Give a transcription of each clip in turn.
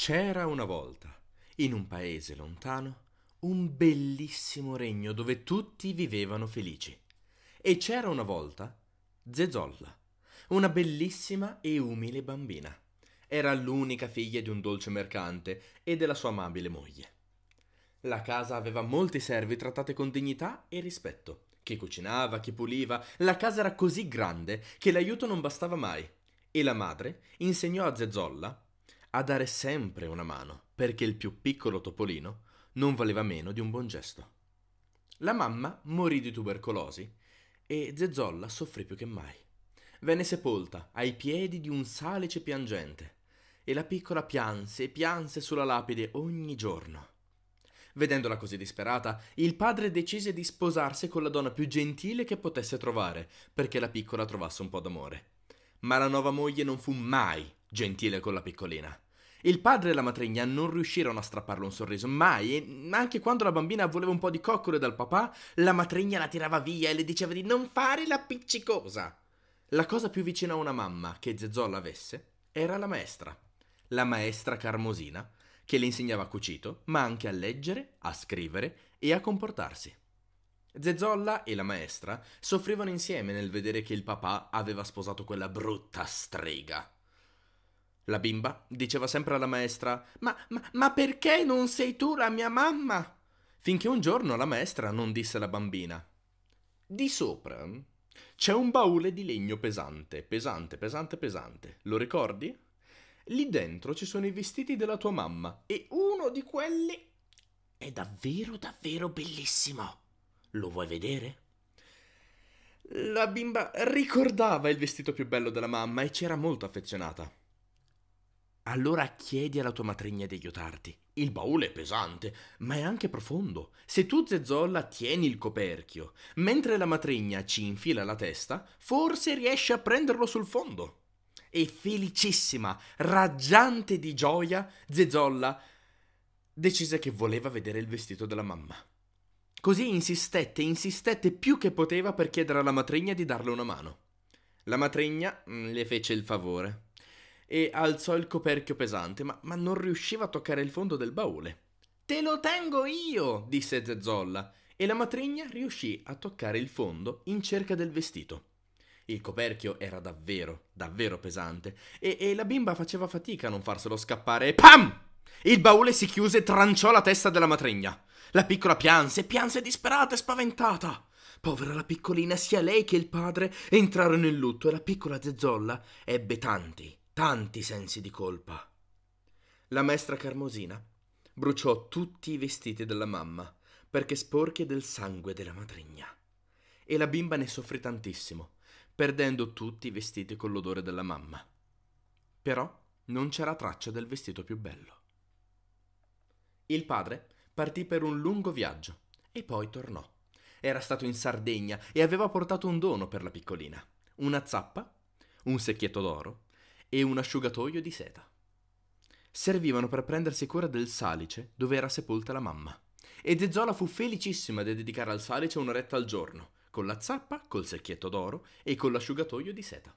C'era una volta, in un paese lontano, un bellissimo regno dove tutti vivevano felici. E c'era una volta Zezolla, una bellissima e umile bambina. Era l'unica figlia di un dolce mercante e della sua amabile moglie. La casa aveva molti servi trattati con dignità e rispetto. Chi cucinava, chi puliva, la casa era così grande che l'aiuto non bastava mai. E la madre insegnò a Zezolla a dare sempre una mano, perché il più piccolo topolino non valeva meno di un buon gesto. La mamma morì di tubercolosi e Zezzolla soffrì più che mai. Venne sepolta ai piedi di un salice piangente e la piccola pianse e pianse sulla lapide ogni giorno. Vedendola così disperata, il padre decise di sposarsi con la donna più gentile che potesse trovare, perché la piccola trovasse un po' d'amore. Ma la nuova moglie non fu mai gentile con la piccolina. Il padre e la matrigna non riuscirono a strapparle un sorriso mai, e anche quando la bambina voleva un po' di coccole dal papà, la matrigna la tirava via e le diceva di non fare la appiccicosa. La cosa più vicina a una mamma che Zezzolla avesse era la maestra, la maestra Carmosina, che le insegnava a cucito, ma anche a leggere, a scrivere e a comportarsi. Zezzolla e la maestra soffrivano insieme nel vedere che il papà aveva sposato quella brutta strega. La bimba diceva sempre alla maestra ma, ma, ma perché non sei tu la mia mamma? Finché un giorno la maestra non disse alla bambina Di sopra c'è un baule di legno pesante, pesante, pesante, pesante. Lo ricordi? Lì dentro ci sono i vestiti della tua mamma e uno di quelli è davvero, davvero bellissimo. Lo vuoi vedere? La bimba ricordava il vestito più bello della mamma e c'era molto affezionata. Allora chiedi alla tua matrigna di aiutarti. Il baule è pesante, ma è anche profondo. Se tu, Zezzolla, tieni il coperchio, mentre la matrigna ci infila la testa, forse riesci a prenderlo sul fondo. E felicissima, raggiante di gioia, Zezzolla decise che voleva vedere il vestito della mamma. Così insistette, insistette più che poteva per chiedere alla matrigna di darle una mano. La matrigna mm, le fece il favore e alzò il coperchio pesante, ma, ma non riusciva a toccare il fondo del baule. Te lo tengo io, disse Zezzolla, e la matrigna riuscì a toccare il fondo in cerca del vestito. Il coperchio era davvero, davvero pesante, e, e la bimba faceva fatica a non farselo scappare e PAM! Il baule si chiuse e tranciò la testa della matrigna. La piccola pianse, pianse disperata e spaventata. Povera la piccolina, sia lei che il padre entrarono in lutto e la piccola Zezzolla ebbe tanti, tanti sensi di colpa. La maestra Carmosina bruciò tutti i vestiti della mamma perché sporchi del sangue della madrigna. E la bimba ne soffrì tantissimo, perdendo tutti i vestiti con l'odore della mamma. Però non c'era traccia del vestito più bello. Il padre partì per un lungo viaggio e poi tornò. Era stato in Sardegna e aveva portato un dono per la piccolina, una zappa, un secchietto d'oro e un asciugatoio di seta. Servivano per prendersi cura del salice dove era sepolta la mamma. E Zezzola fu felicissima di dedicare al salice un'oretta al giorno, con la zappa, col secchietto d'oro e con l'asciugatoio di seta.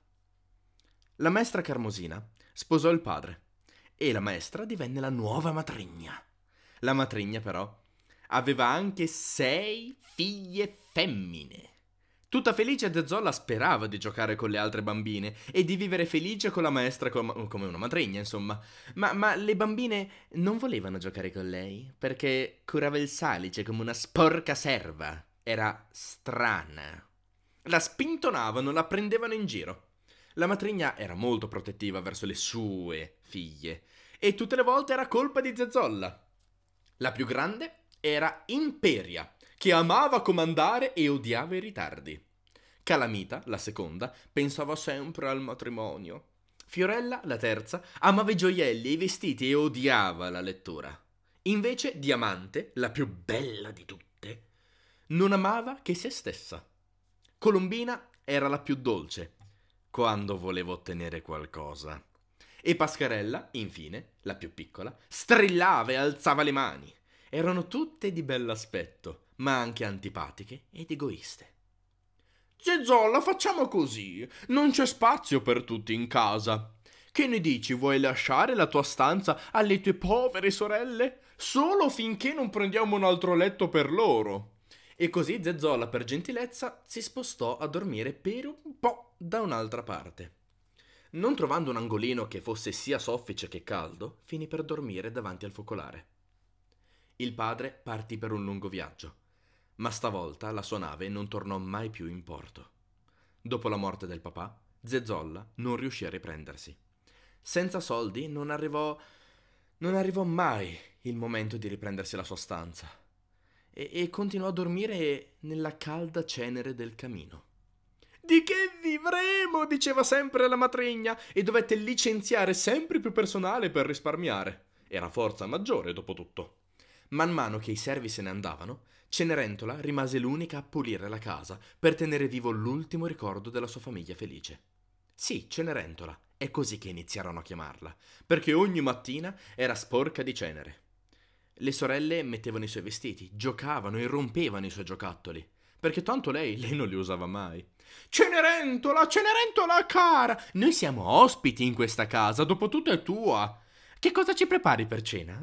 La maestra Carmosina sposò il padre e la maestra divenne la nuova matrigna. La matrigna però aveva anche sei figlie femmine. Tutta felice Zezzola sperava di giocare con le altre bambine e di vivere felice con la maestra com- come una matrigna, insomma. Ma, ma le bambine non volevano giocare con lei perché curava il salice come una sporca serva. Era strana. La spintonavano, la prendevano in giro. La matrigna era molto protettiva verso le sue figlie e tutte le volte era colpa di Zezzolla. La più grande era Imperia, che amava comandare e odiava i ritardi. Calamita, la seconda, pensava sempre al matrimonio. Fiorella, la terza, amava i gioielli e i vestiti e odiava la lettura. Invece Diamante, la più bella di tutte, non amava che se stessa. Colombina era la più dolce, quando voleva ottenere qualcosa. E Pascarella, infine, la più piccola, strillava e alzava le mani. Erano tutte di bell'aspetto, ma anche antipatiche ed egoiste. Zia Zolla, facciamo così. Non c'è spazio per tutti in casa. Che ne dici, vuoi lasciare la tua stanza alle tue povere sorelle? Solo finché non prendiamo un altro letto per loro. E così Zezzola, per gentilezza, si spostò a dormire per un po' da un'altra parte. Non trovando un angolino che fosse sia soffice che caldo, finì per dormire davanti al focolare. Il padre partì per un lungo viaggio ma stavolta la sua nave non tornò mai più in porto. Dopo la morte del papà, Zezzolla non riuscì a riprendersi. Senza soldi non arrivò... non arrivò mai il momento di riprendersi la sua stanza. E, e continuò a dormire nella calda cenere del camino. Di che vivremo? diceva sempre la matrigna e dovette licenziare sempre più personale per risparmiare. Era forza maggiore, dopo tutto. Man mano che i servi se ne andavano, Cenerentola rimase l'unica a pulire la casa per tenere vivo l'ultimo ricordo della sua famiglia felice. Sì, Cenerentola, è così che iniziarono a chiamarla, perché ogni mattina era sporca di cenere. Le sorelle mettevano i suoi vestiti, giocavano e rompevano i suoi giocattoli, perché tanto lei, lei non li usava mai. Cenerentola, Cenerentola cara, noi siamo ospiti in questa casa, dopo tutto è tua. Che cosa ci prepari per cena?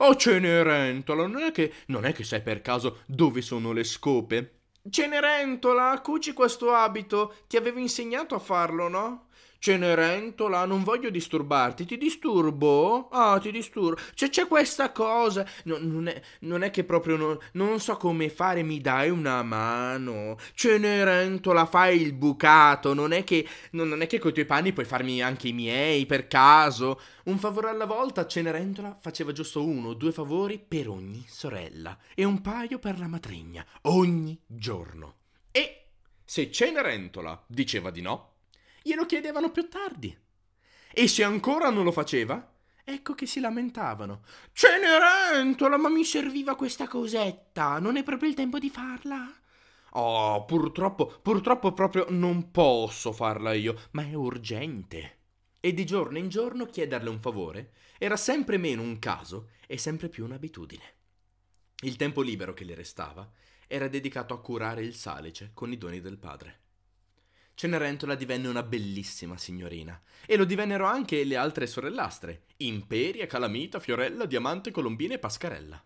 Oh, Cenerentola, non è che, non è che sai per caso dove sono le scope? Cenerentola, cuci questo abito, ti avevo insegnato a farlo, no? Cenerentola, non voglio disturbarti, ti disturbo? Ah, ti disturbo. Cioè, c'è questa cosa. No, non, è, non, è, che proprio non, non so come fare, mi dai una mano. Cenerentola, fai il bucato. Non è che, non, non è che coi tuoi panni puoi farmi anche i miei, per caso. Un favore alla volta, Cenerentola faceva giusto uno o due favori per ogni sorella e un paio per la matrigna, ogni giorno. E se Cenerentola diceva di no, glielo chiedevano più tardi. E se ancora non lo faceva, ecco che si lamentavano. Cenerentola, ma mi serviva questa cosetta, non è proprio il tempo di farla. Oh, purtroppo, purtroppo proprio non posso farla io, ma è urgente. E di giorno in giorno chiederle un favore era sempre meno un caso e sempre più un'abitudine. Il tempo libero che le restava era dedicato a curare il salice con i doni del padre. Cenerentola divenne una bellissima signorina, e lo divennero anche le altre sorellastre, Imperia, Calamita, Fiorella, Diamante, Colombina e Pascarella.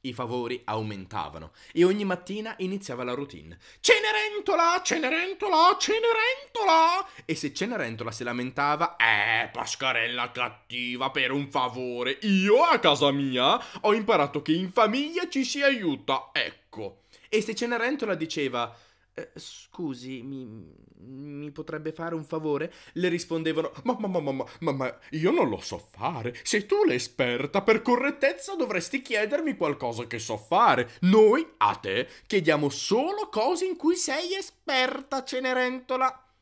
I favori aumentavano e ogni mattina iniziava la routine. Cenerentola, Cenerentola, Cenerentola! E se Cenerentola si lamentava, eh, Pascarella cattiva, per un favore, io a casa mia ho imparato che in famiglia ci si aiuta, ecco. E se Cenerentola diceva, eh, scusi, mi, mi, potrebbe fare un favore? Le rispondevano: Ma, ma, ma, ma, ma, ma, io non lo so fare. Sei tu l'esperta, per correttezza dovresti chiedermi qualcosa che so fare. Noi, a te, chiediamo solo cose in cui sei esperta, Cenerentola.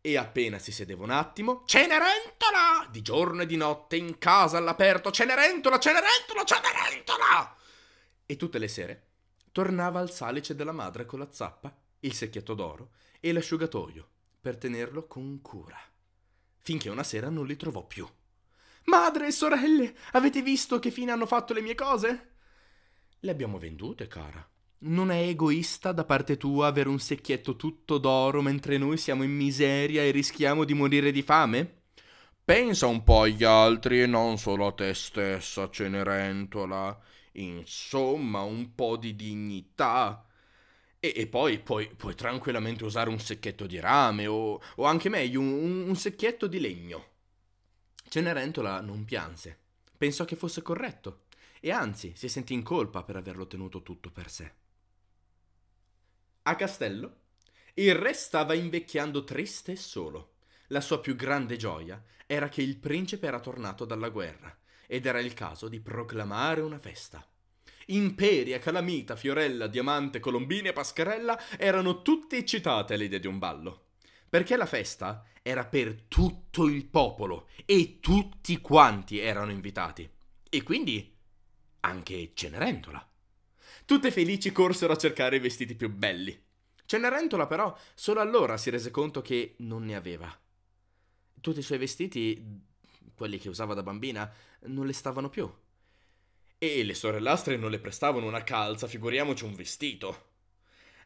E appena si sedeva un attimo, Cenerentola! Di giorno e di notte, in casa all'aperto, Cenerentola, Cenerentola, Cenerentola! E tutte le sere tornava al salice della madre con la zappa il secchietto d'oro e l'asciugatoio per tenerlo con cura, finché una sera non li trovò più. Madre e sorelle, avete visto che fine hanno fatto le mie cose? Le abbiamo vendute, cara. Non è egoista da parte tua avere un secchietto tutto d'oro mentre noi siamo in miseria e rischiamo di morire di fame? Pensa un po' agli altri e non solo a te stessa, Cenerentola. Insomma, un po' di dignità. E, e poi puoi, puoi, tranquillamente usare un secchietto di rame o, o anche meglio un, un secchietto di legno. Cenerentola non pianse. Pensò che fosse corretto e anzi si sentì in colpa per averlo tenuto tutto per sé. A castello il re stava invecchiando triste e solo. La sua più grande gioia era che il principe era tornato dalla guerra ed era il caso di proclamare una festa. Imperia, Calamita, Fiorella, Diamante, Colombina e Pascarella erano tutte eccitate all'idea di un ballo. Perché la festa era per tutto il popolo e tutti quanti erano invitati. E quindi anche Cenerentola. Tutte felici corsero a cercare i vestiti più belli. Cenerentola però solo allora si rese conto che non ne aveva. Tutti i suoi vestiti, quelli che usava da bambina, non le stavano più. E le sorellastre non le prestavano una calza, figuriamoci un vestito.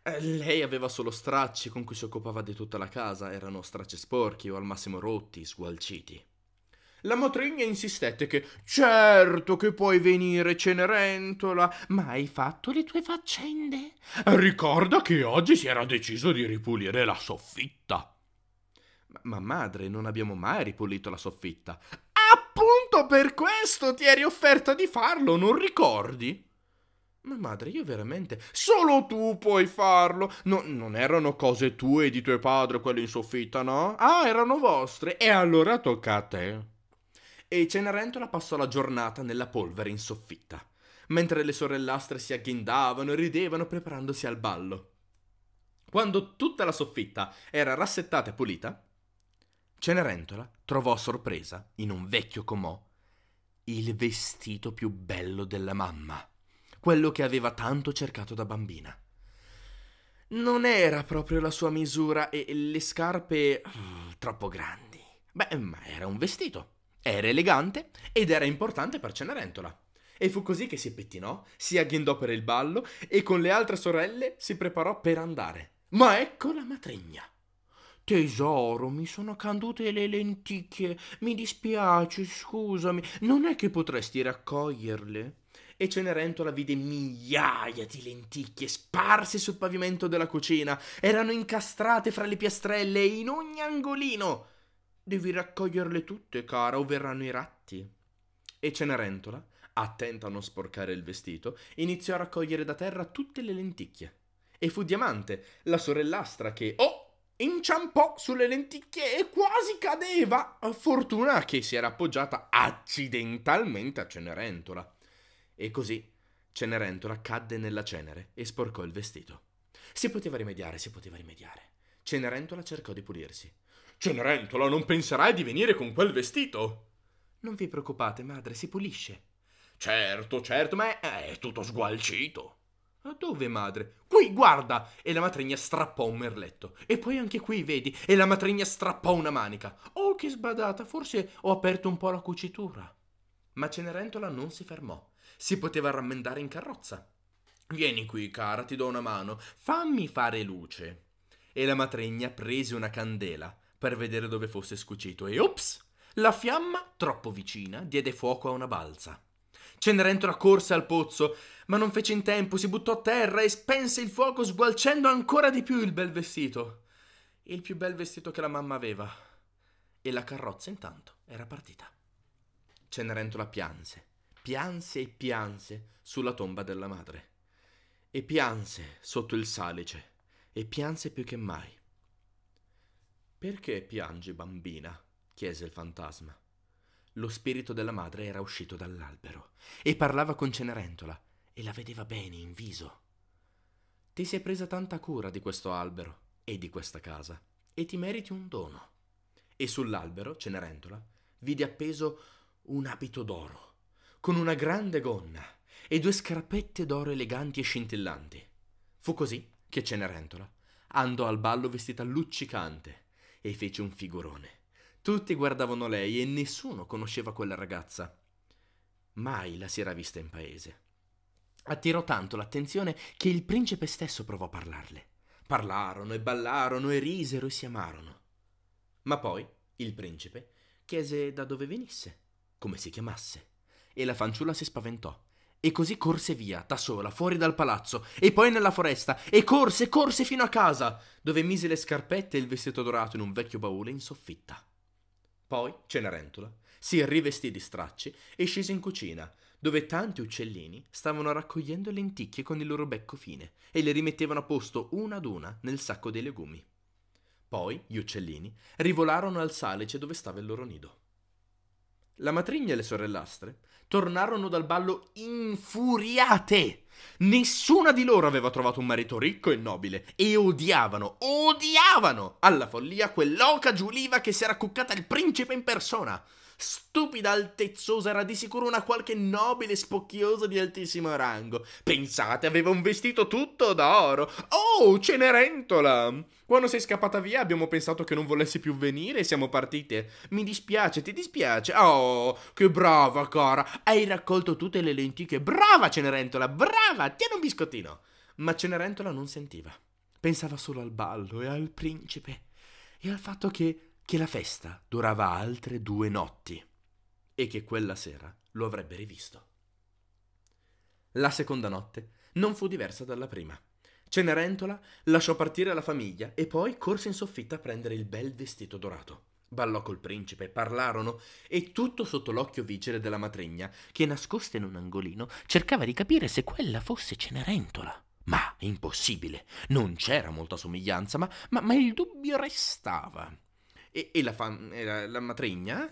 Eh, lei aveva solo stracci con cui si occupava di tutta la casa, erano stracci sporchi o al massimo rotti, sgualciti. La matrigna insistette che certo che puoi venire Cenerentola, ma hai fatto le tue faccende. Ricorda che oggi si era deciso di ripulire la soffitta. Ma, ma madre, non abbiamo mai ripulito la soffitta. Proprio per questo ti eri offerta di farlo, non ricordi? Ma madre, io veramente... Solo tu puoi farlo! No, non erano cose tue e di tuo padre quelle in soffitta, no? Ah, erano vostre. E allora tocca a te. E Cenerentola passò la giornata nella polvere in soffitta, mentre le sorellastre si agghindavano e ridevano preparandosi al ballo. Quando tutta la soffitta era rassettata e pulita, Cenerentola trovò sorpresa, in un vecchio comò, il vestito più bello della mamma, quello che aveva tanto cercato da bambina. Non era proprio la sua misura e le scarpe mm, troppo grandi. Beh, ma era un vestito. Era elegante ed era importante per Cenerentola. E fu così che si pettinò, si agghindò per il ballo e con le altre sorelle si preparò per andare. Ma ecco la matrigna. Tesoro, mi sono cadute le lenticchie. Mi dispiace, scusami. Non è che potresti raccoglierle? E Cenerentola vide migliaia di lenticchie sparse sul pavimento della cucina. Erano incastrate fra le piastrelle e in ogni angolino. Devi raccoglierle tutte, cara, o verranno i ratti. E Cenerentola, attenta a non sporcare il vestito, iniziò a raccogliere da terra tutte le lenticchie. E fu Diamante, la sorellastra, che, oh, inciampò sulle lenticchie e quasi cadeva, fortuna che si era appoggiata accidentalmente a Cenerentola. E così Cenerentola cadde nella cenere e sporcò il vestito. Si poteva rimediare, si poteva rimediare. Cenerentola cercò di pulirsi. Cenerentola, non penserai di venire con quel vestito? Non vi preoccupate, madre, si pulisce. Certo, certo, ma è, è tutto sgualcito. Dove madre? Qui, guarda! E la matrigna strappò un merletto. E poi anche qui, vedi, e la matrigna strappò una manica. Oh, che sbadata, forse ho aperto un po' la cucitura. Ma Cenerentola non si fermò. Si poteva rammendare in carrozza. Vieni qui, cara, ti do una mano. Fammi fare luce. E la matrigna prese una candela per vedere dove fosse scucito e ops! La fiamma, troppo vicina, diede fuoco a una balza. Cenerentola corse al pozzo, ma non fece in tempo, si buttò a terra e spense il fuoco sgualcendo ancora di più il bel vestito. Il più bel vestito che la mamma aveva. E la carrozza intanto era partita. Cenerentola pianse, pianse e pianse sulla tomba della madre. E pianse sotto il salice, e pianse più che mai. Perché piangi, bambina? chiese il fantasma. Lo spirito della madre era uscito dall'albero e parlava con Cenerentola e la vedeva bene in viso. Ti sei presa tanta cura di questo albero e di questa casa e ti meriti un dono. E sull'albero Cenerentola vide appeso un abito d'oro, con una grande gonna e due scarpette d'oro eleganti e scintillanti. Fu così che Cenerentola andò al ballo vestita luccicante e fece un figurone. Tutti guardavano lei e nessuno conosceva quella ragazza. Mai la si era vista in paese. Attirò tanto l'attenzione che il principe stesso provò a parlarle. Parlarono e ballarono e risero e si amarono. Ma poi il principe chiese da dove venisse, come si chiamasse, e la fanciulla si spaventò e così corse via, da sola, fuori dal palazzo, e poi nella foresta, e corse, corse fino a casa, dove mise le scarpette e il vestito dorato in un vecchio baule in soffitta. Poi Cenerentola si rivestì di stracci e scese in cucina, dove tanti uccellini stavano raccogliendo lenticchie con il loro becco fine e le rimettevano a posto una ad una nel sacco dei legumi. Poi gli uccellini rivolarono al salice dove stava il loro nido. La matrigna e le sorellastre tornarono dal ballo infuriate. Nessuna di loro aveva trovato un marito ricco e nobile e odiavano, odiavano alla follia quell'oca Giuliva che si era cuccata il principe in persona stupida altezzosa era di sicuro una qualche nobile spocchiosa di altissimo rango. Pensate, aveva un vestito tutto d'oro. Oh, Cenerentola! Quando sei scappata via abbiamo pensato che non volessi più venire e siamo partite. Mi dispiace, ti dispiace. Oh, che brava, cara. Hai raccolto tutte le lenticchie. Brava, Cenerentola, brava. Tieni un biscottino. Ma Cenerentola non sentiva. Pensava solo al ballo e al principe e al fatto che che la festa durava altre due notti e che quella sera lo avrebbe rivisto. La seconda notte non fu diversa dalla prima. Cenerentola lasciò partire la famiglia e poi corse in soffitta a prendere il bel vestito dorato. Ballò col principe, parlarono e tutto sotto l'occhio vigile della matrigna, che nascosta in un angolino cercava di capire se quella fosse Cenerentola. Ma impossibile, non c'era molta somiglianza, ma, ma, ma il dubbio restava e, e, la, fan, e la, la matrigna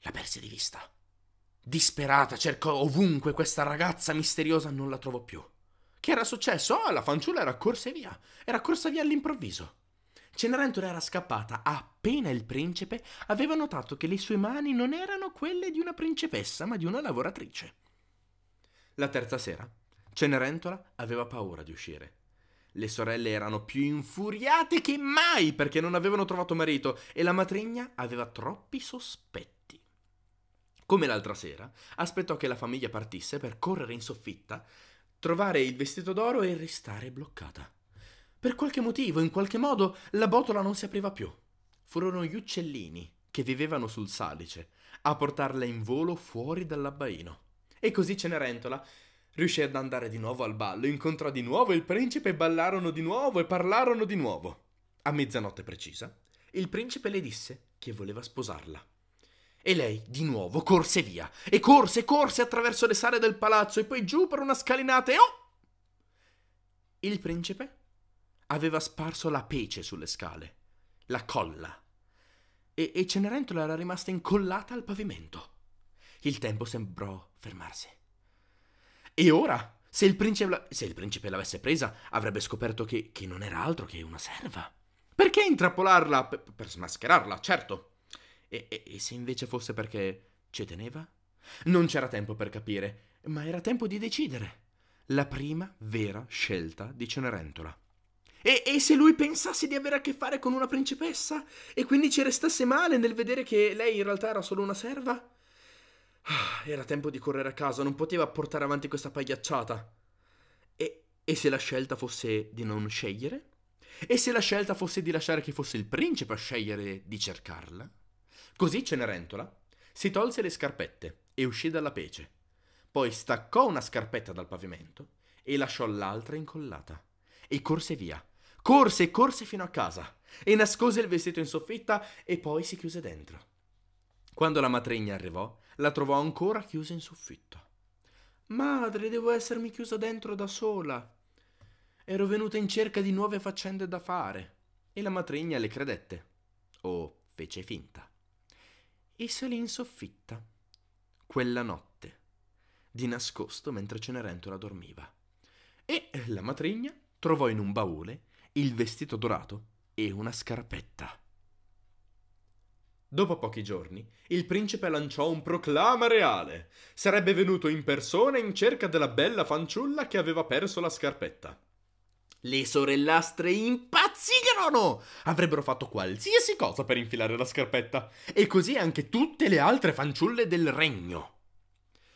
la perse di vista. Disperata, cercò ovunque questa ragazza misteriosa, non la trovò più. Che era successo? Oh, la fanciulla era corsa via. Era corsa via all'improvviso. Cenerentola era scappata appena il principe aveva notato che le sue mani non erano quelle di una principessa, ma di una lavoratrice. La terza sera, Cenerentola aveva paura di uscire. Le sorelle erano più infuriate che mai perché non avevano trovato marito e la matrigna aveva troppi sospetti. Come l'altra sera, aspettò che la famiglia partisse per correre in soffitta, trovare il vestito d'oro e restare bloccata. Per qualche motivo, in qualche modo, la botola non si apriva più. Furono gli uccellini, che vivevano sul salice, a portarla in volo fuori dall'abbaino. E così Cenerentola Riuscì ad andare di nuovo al ballo, incontrò di nuovo il principe, e ballarono di nuovo e parlarono di nuovo. A mezzanotte precisa, il principe le disse che voleva sposarla. E lei, di nuovo, corse via, e corse, corse attraverso le sale del palazzo e poi giù per una scalinata e oh! Il principe aveva sparso la pece sulle scale, la colla, e, e Cenerentola era rimasta incollata al pavimento. Il tempo sembrò fermarsi. E ora? Se il principe, la... se il principe l'avesse presa, avrebbe scoperto che, che non era altro che una serva. Perché intrappolarla? Per, per smascherarla, certo. E, e, e se invece fosse perché ci teneva? Non c'era tempo per capire, ma era tempo di decidere. La prima vera scelta di Cenerentola. E, e, se lui pensasse di avere a che fare con una principessa? E quindi ci restasse male nel vedere che lei in realtà era solo una serva? Ah, era tempo di correre a casa, non poteva portare avanti questa pagliacciata. E, e se la scelta fosse di non scegliere? E se la scelta fosse di lasciare che fosse il principe a scegliere di cercarla? Così Cenerentola si tolse le scarpette e uscì dalla pece. Poi staccò una scarpetta dal pavimento e lasciò l'altra incollata. E corse via. Corse e corse fino a casa. E nascose il vestito in soffitta e poi si chiuse dentro. Quando la matrigna arrivò, la trovò ancora chiusa in soffitto. Madre, devo essermi chiusa dentro da sola. Ero venuta in cerca di nuove faccende da fare. E la matrigna le credette. O fece finta. E salì in soffitta. Quella notte. Di nascosto mentre Cenerentola dormiva. E la matrigna trovò in un baule il vestito dorato e una scarpetta. Dopo pochi giorni, il principe lanciò un proclama reale. Sarebbe venuto in persona in cerca della bella fanciulla che aveva perso la scarpetta. Le sorellastre impazzirono! Avrebbero fatto qualsiasi cosa per infilare la scarpetta, e così anche tutte le altre fanciulle del regno.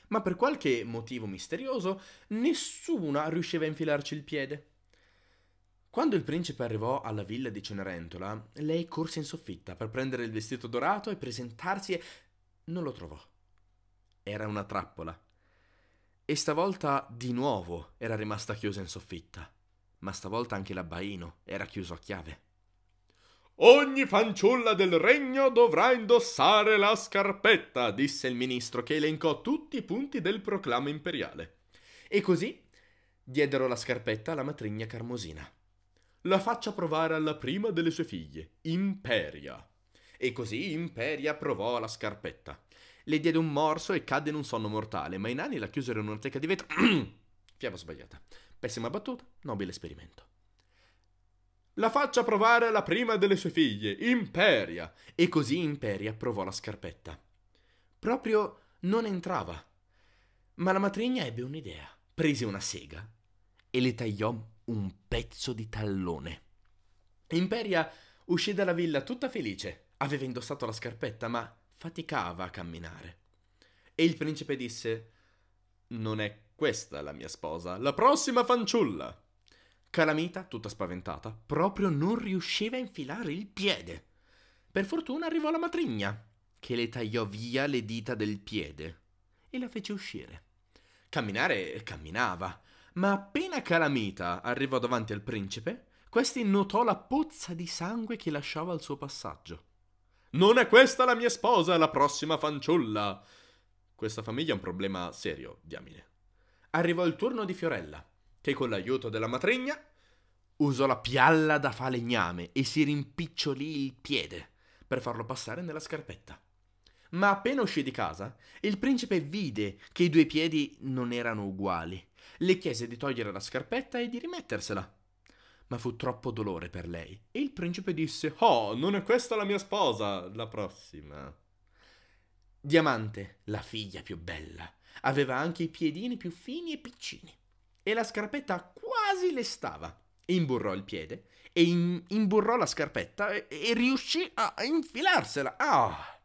Ma per qualche motivo misterioso, nessuna riusciva a infilarci il piede. Quando il principe arrivò alla villa di Cenerentola, lei corse in soffitta per prendere il vestito dorato e presentarsi e non lo trovò. Era una trappola. E stavolta di nuovo era rimasta chiusa in soffitta, ma stavolta anche l'abbaino era chiuso a chiave. Ogni fanciulla del regno dovrà indossare la scarpetta, disse il ministro che elencò tutti i punti del proclama imperiale. E così diedero la scarpetta alla matrigna Carmosina la faccia provare alla prima delle sue figlie, Imperia. E così Imperia provò la scarpetta. Le diede un morso e cadde in un sonno mortale, ma i nani la chiusero in una teca di vetro. Fiaba sbagliata. Pessima battuta, nobile esperimento. La faccia provare alla prima delle sue figlie, Imperia. E così Imperia provò la scarpetta. Proprio non entrava. Ma la matrigna ebbe un'idea. Prese una sega e le tagliò un pezzo di tallone. Imperia uscì dalla villa tutta felice. Aveva indossato la scarpetta, ma faticava a camminare. E il principe disse: Non è questa la mia sposa, la prossima fanciulla. Calamita, tutta spaventata, proprio non riusciva a infilare il piede. Per fortuna arrivò la matrigna, che le tagliò via le dita del piede e la fece uscire. Camminare camminava, ma appena Calamita arrivò davanti al principe, questi notò la pozza di sangue che lasciava al suo passaggio. Non è questa la mia sposa, la prossima fanciulla! Questa famiglia ha un problema serio, diamine. Arrivò il turno di Fiorella, che con l'aiuto della matrigna usò la pialla da falegname e si rimpicciolì il piede per farlo passare nella scarpetta. Ma appena uscì di casa, il principe vide che i due piedi non erano uguali le chiese di togliere la scarpetta e di rimettersela. Ma fu troppo dolore per lei, e il principe disse: Oh, non è questa la mia sposa, la prossima. Diamante, la figlia più bella, aveva anche i piedini più fini e piccini, e la scarpetta quasi le stava. Imburrò il piede e in, imburrò la scarpetta e, e riuscì a infilarsela. Ah!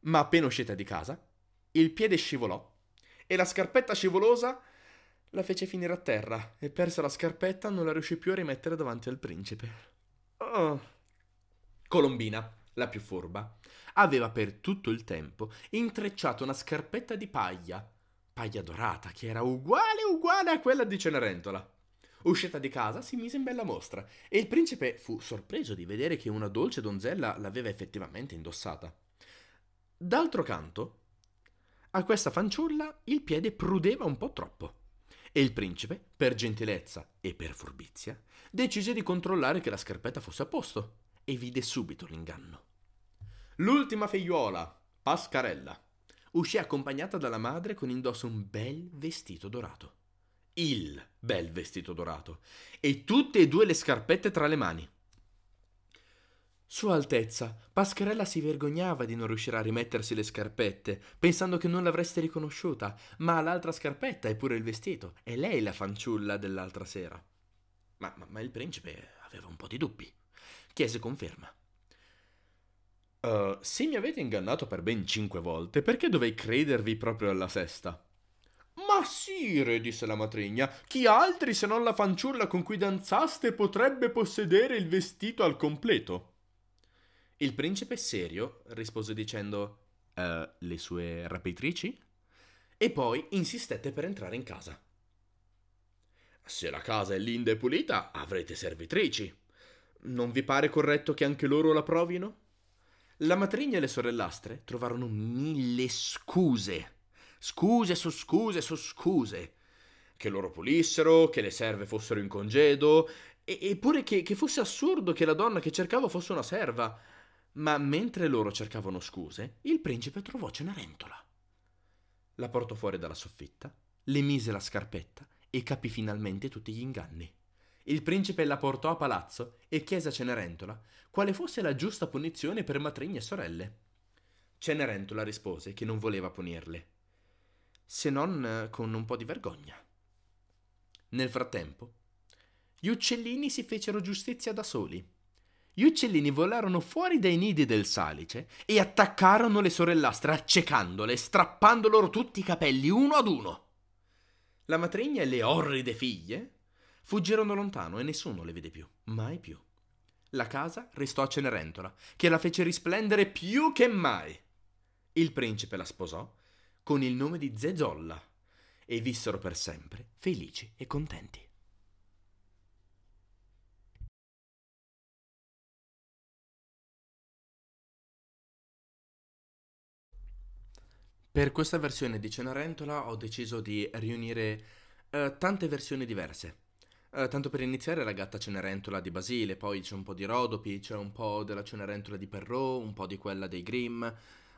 Ma appena uscita di casa, il piede scivolò e la scarpetta scivolosa la fece finire a terra e persa la scarpetta non la riuscì più a rimettere davanti al principe. Oh. Colombina, la più furba, aveva per tutto il tempo intrecciato una scarpetta di paglia, paglia dorata, che era uguale uguale a quella di Cenerentola. Uscita di casa, si mise in bella mostra e il principe fu sorpreso di vedere che una dolce donzella l'aveva effettivamente indossata. D'altro canto, a questa fanciulla il piede prudeva un po' troppo e il principe, per gentilezza e per furbizia, decise di controllare che la scarpetta fosse a posto e vide subito l'inganno. L'ultima figliuola, Pascarella, uscì accompagnata dalla madre con indosso un bel vestito dorato. Il bel vestito dorato e tutte e due le scarpette tra le mani. Sua Altezza, Pascherella si vergognava di non riuscire a rimettersi le scarpette, pensando che non l'avreste riconosciuta, ma l'altra scarpetta è pure il vestito, è lei la fanciulla dell'altra sera. Ma, ma, ma il principe aveva un po' di dubbi. Chiese conferma. Uh, se mi avete ingannato per ben cinque volte, perché dovei credervi proprio alla sesta? Ma sire, disse la matrigna, chi altri se non la fanciulla con cui danzaste potrebbe possedere il vestito al completo? Il principe serio rispose dicendo eh, le sue rapitrici? E poi insistette per entrare in casa. Se la casa è linda e pulita, avrete servitrici. Non vi pare corretto che anche loro la provino? La matrigna e le sorellastre trovarono mille scuse. Scuse su scuse su scuse. Che loro pulissero, che le serve fossero in congedo, e- eppure che-, che fosse assurdo che la donna che cercavo fosse una serva. Ma mentre loro cercavano scuse, il principe trovò Cenerentola. La portò fuori dalla soffitta, le mise la scarpetta e capì finalmente tutti gli inganni. Il principe la portò a palazzo e chiese a Cenerentola quale fosse la giusta punizione per matrigne e sorelle. Cenerentola rispose che non voleva punirle, se non eh, con un po' di vergogna. Nel frattempo, gli uccellini si fecero giustizia da soli gli uccellini volarono fuori dai nidi del salice e attaccarono le sorellastre, accecandole, strappando loro tutti i capelli uno ad uno. La matrigna e le orride figlie fuggirono lontano e nessuno le vide più, mai più. La casa restò a Cenerentola, che la fece risplendere più che mai. Il principe la sposò con il nome di Zezolla e vissero per sempre felici e contenti. Per questa versione di Cenerentola ho deciso di riunire eh, tante versioni diverse. Eh, tanto per iniziare la gatta Cenerentola di Basile, poi c'è un po' di Rodopi, c'è un po' della Cenerentola di Perrault, un po' di quella dei Grimm.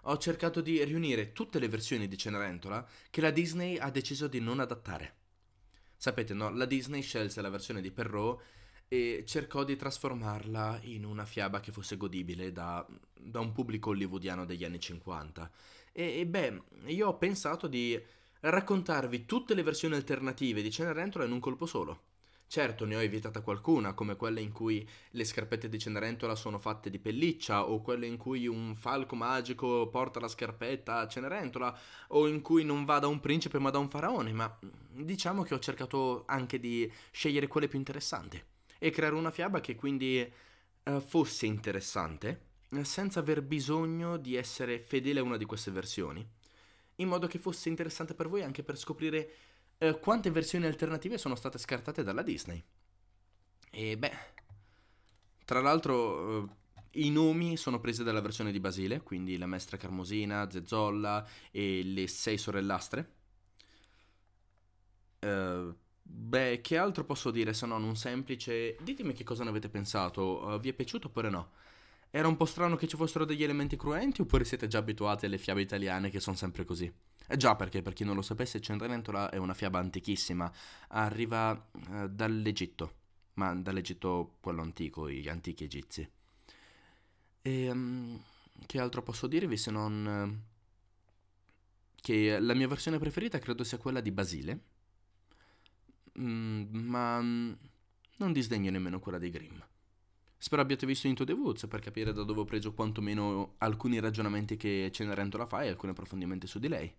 Ho cercato di riunire tutte le versioni di Cenerentola che la Disney ha deciso di non adattare. Sapete, no? La Disney scelse la versione di Perrault e cercò di trasformarla in una fiaba che fosse godibile da, da un pubblico hollywoodiano degli anni 50 e, e beh, io ho pensato di raccontarvi tutte le versioni alternative di Cenerentola in un colpo solo. Certo, ne ho evitata qualcuna, come quella in cui le scarpette di Cenerentola sono fatte di pelliccia, o quella in cui un falco magico porta la scarpetta a Cenerentola, o in cui non va da un principe ma da un faraone, ma diciamo che ho cercato anche di scegliere quelle più interessanti e creare una fiaba che quindi eh, fosse interessante, eh, senza aver bisogno di essere fedele a una di queste versioni, in modo che fosse interessante per voi anche per scoprire eh, quante versioni alternative sono state scartate dalla Disney. E beh, tra l'altro eh, i nomi sono presi dalla versione di Basile, quindi la maestra Carmosina, Zezzolla e le sei sorellastre. Eh, beh, che altro posso dire se non un semplice... Ditemi che cosa ne avete pensato, eh, vi è piaciuto oppure no? Era un po' strano che ci fossero degli elementi cruenti oppure siete già abituati alle fiabe italiane che sono sempre così? Eh già perché, per chi non lo sapesse, Cenerentola è una fiaba antichissima, arriva eh, dall'Egitto, ma dall'Egitto quello antico, gli antichi egizi. E um, che altro posso dirvi se non... Eh, che la mia versione preferita credo sia quella di Basile, mm, ma mm, non disdegno nemmeno quella di Grimm. Spero abbiate visto Into the Woods per capire da dove ho preso quantomeno alcuni ragionamenti che Cenerentola fa e alcuni approfondimenti su di lei.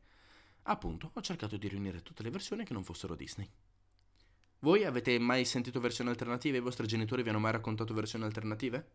Appunto, ho cercato di riunire tutte le versioni che non fossero Disney. Voi avete mai sentito versioni alternative? I vostri genitori vi hanno mai raccontato versioni alternative?